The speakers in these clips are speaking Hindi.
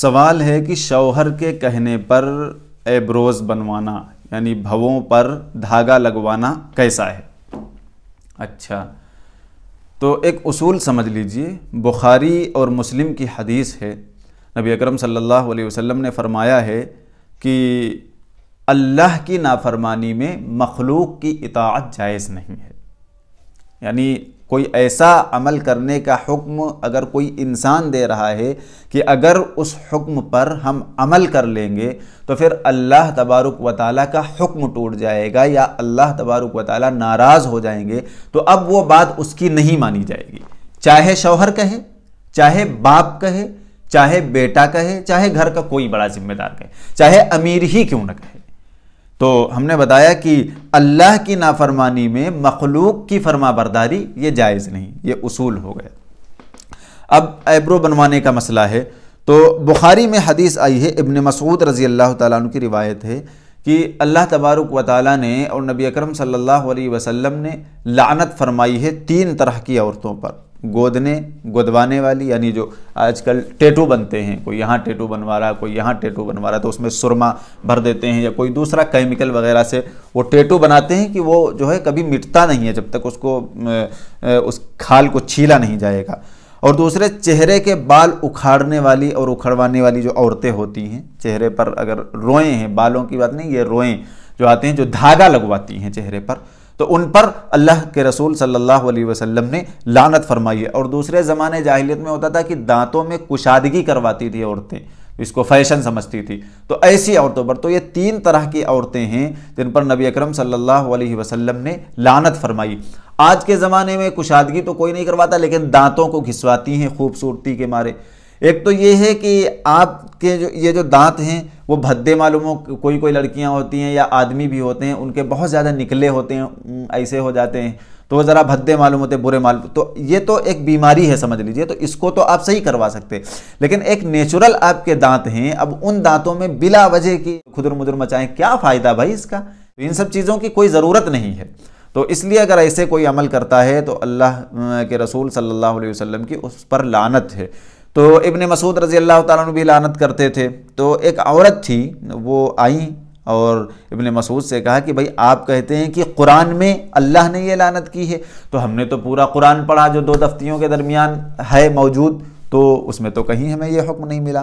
सवाल है कि शौहर के कहने पर एब्रोज बनवाना यानी भवों पर धागा लगवाना कैसा है अच्छा तो एक उसूल समझ लीजिए बुखारी और मुस्लिम की हदीस है नबी अकरम सल्लल्लाहु अलैहि वसल्लम ने फरमाया है कि अल्लाह की नाफरमानी में मखलूक की इताअत जायज़ नहीं है यानी कोई ऐसा अमल करने का हुक्म अगर कोई इंसान दे रहा है कि अगर उस हुक्म पर हम अमल कर लेंगे तो फिर अल्लाह तबारक व ताली का हुक्म टूट जाएगा या अल्लाह तबारक व ताली नाराज़ हो जाएंगे तो अब वो बात उसकी नहीं मानी जाएगी चाहे शौहर कहे चाहे बाप कहे चाहे बेटा कहे चाहे घर का कोई बड़ा जिम्मेदार कहे चाहे अमीर ही क्यों ना कहे तो हमने बताया कि अल्लाह की नाफरमानी में मखलूक की फरमा बरदारी ये जायज़ नहीं ये उसूल हो गया अब एब्रो बनवाने का मसला है तो बुखारी में हदीस आई है इबन मसूद रज़ी अल्लाह तु की रिवायत है कि अल्लाह तबारक व ताली ने और नबी अकरम सल्लल्लाहु अलैहि वसल्लम ने लानत फरमाई है तीन तरह की औरतों पर गोदने गोदवाने वाली यानी जो आजकल टेटू बनते हैं कोई यहाँ टेटू बनवा रहा कोई यहाँ टेटू बनवा रहा तो उसमें सुरमा भर देते हैं या कोई दूसरा केमिकल वगैरह से वो टेटू बनाते हैं कि वो जो है कभी मिटता नहीं है जब तक उसको उस खाल को छीला नहीं जाएगा और दूसरे चेहरे के बाल उखाड़ने वाली और उखड़वाने वाली जो औरतें होती हैं चेहरे पर अगर रोएँ हैं बालों की बात नहीं ये रोएं जो आते हैं जो धागा लगवाती हैं चेहरे पर तो उन पर अल्लाह के रसूल सल्लल्लाहु अलैहि वसल्लम ने लानत फरमाई है और दूसरे ज़माने जाहिलियत में होता था कि दांतों में कुशादगी करवाती थी औरतें इसको फैशन समझती थी तो ऐसी औरतों पर तो ये तीन तरह की औरतें हैं जिन पर नबी अकरम सल्लल्लाहु अलैहि वसल्लम ने लानत फरमाई आज के ज़माने में कुशादगी तो कोई नहीं करवाता लेकिन दांतों को घिसवाती हैं खूबसूरती के मारे एक तो ये है कि आपके जो ये जो दांत हैं वो भद्दे मालूम हो कोई कोई लड़कियां होती हैं या आदमी भी होते हैं उनके बहुत ज़्यादा निकले होते हैं ऐसे हो जाते हैं तो वो ज़रा भद्दे मालूम होते बुरे मालूम तो ये तो एक बीमारी है समझ लीजिए तो इसको तो आप सही करवा सकते लेकिन एक नेचुरल आपके दांत हैं अब उन दांतों में बिला वजह की खुदर मुदुर मचाएं क्या फ़ायदा भाई इसका तो इन सब चीज़ों की कोई ज़रूरत नहीं है तो इसलिए अगर ऐसे कोई अमल करता है तो अल्लाह के रसूल सल्लल्लाहु अलैहि वसल्लम की उस पर लानत है तो इबन मसूद रज़ी अल्लाह तु भी लानत करते थे तो एक औरत थी वो आई और इबन मसूद से कहा कि भाई आप कहते हैं कि कुरान में अल्लाह ने ये लानत की है तो हमने तो पूरा कुरान पढ़ा जो दो दफ्तियों के दरमियान है मौजूद तो उसमें तो कहीं हमें यह हुक्म नहीं मिला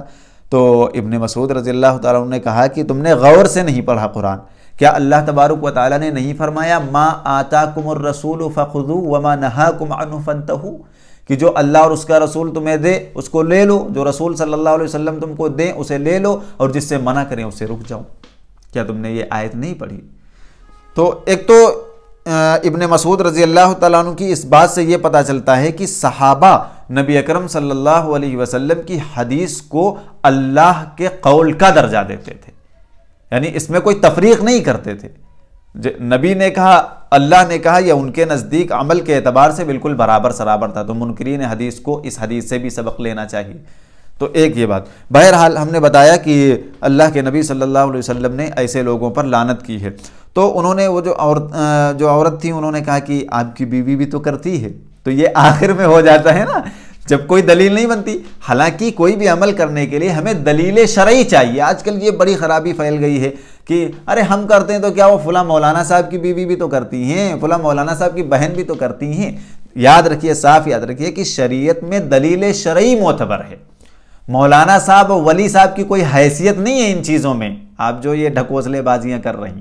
तो इबन मसूद रज़ी अल्लाह ने कहा कि तुमने गौर से नहीं पढ़ा कुरान क्या अल्लाह तबारक व ताली ने नहीं फरमाया माँ आता कुमर रसूल फ़ुदू व माँ नहा कुम कि जो अल्लाह और उसका रसूल तुम्हें दे उसको ले लो जो रसूल सल्लल्लाहु अलैहि वसल्लम तुमको दें उसे ले लो और जिससे मना करें उसे रुक जाओ क्या तुमने ये आयत नहीं पढ़ी तो एक तो इबन मसूद रजी अल्लाह तु की इस बात से ये पता चलता है कि सहाबा नबी अकरम सल्लल्लाहु अलैहि वसल्लम की हदीस को अल्लाह के कौल का दर्जा देते थे यानी इसमें कोई तफरीक नहीं करते थे नबी ने कहा अल्लाह ने कहा या उनके नज़दीक अमल के एतबार से बिल्कुल बराबर सराबर था तो मुनकरीन हदीस को इस हदीस से भी सबक लेना चाहिए तो एक ये बात बहरहाल हमने बताया कि अल्लाह के नबी सल्लल्लाहु अलैहि वसल्लम ने ऐसे लोगों पर लानत की है तो उन्होंने वो जो औरत जो औरत थी उन्होंने कहा कि आपकी बीवी भी तो करती है तो ये आखिर में हो जाता है ना जब कोई दलील नहीं बनती हालांकि कोई भी अमल करने के लिए हमें दलील शरई चाहिए आजकल ये बड़ी ख़राबी फैल गई है कि अरे हम करते हैं तो क्या वो फ़ुला मौलाना साहब की बीवी भी तो करती हैं फ़ुला मौलाना साहब की बहन भी तो करती हैं याद रखिए साफ याद रखिए कि शरीयत में दलील शरई मोतबर है मौलाना साहब और वली साहब की कोई हैसियत नहीं है इन चीज़ों में आप जो ये ढकोसलेबाजियाँ कर रही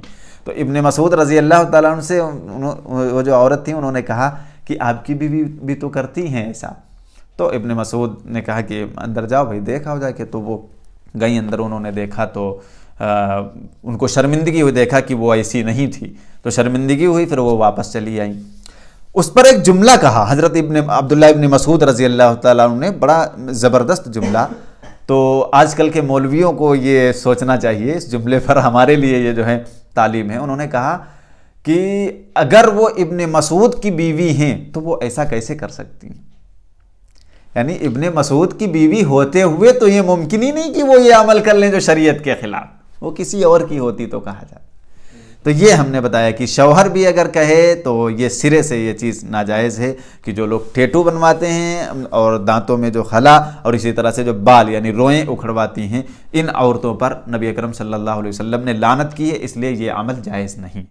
तो इबन मसूद रजी अल्लाह तुम से वो जो औरत थी उन्होंने कहा कि आपकी बीवी भी तो करती हैं ऐसा तो इबन मसूद ने कहा कि अंदर जाओ भाई देखा हो जाके तो वो गई अंदर उन्होंने देखा तो आ, उनको शर्मिंदगी हुई देखा कि वो ऐसी नहीं थी तो शर्मिंदगी हुई फिर वो वापस चली आई उस पर एक जुमला कहा हज़रत इबन अब्दुल्ला इबन मसूद रज़ी अल्लाह तुमने बड़ा ज़बरदस्त जुमला तो आजकल के मौलवियों को ये सोचना चाहिए इस जुमले पर हमारे लिए ये जो है तालीम है उन्होंने कहा कि अगर वो इबन मसूद की बीवी हैं तो वो ऐसा कैसे कर सकती हैं यानी इबन मसूद की बीवी होते हुए तो ये मुमकिन ही नहीं कि वो ये अमल कर लें जो शरीयत के ख़िलाफ़ वो किसी और की होती तो कहा जाता तो ये हमने बताया कि शौहर भी अगर कहे तो ये सिरे से ये चीज़ नाजायज़ है कि जो लोग टेटू बनवाते हैं और दांतों में जो खला और इसी तरह से जो बाल यानी रोएं उखड़वाती हैं इन औरतों पर नबी अकरम सल्लल्लाहु अलैहि वसल्लम ने लानत की है इसलिए ये अमल जायज़ नहीं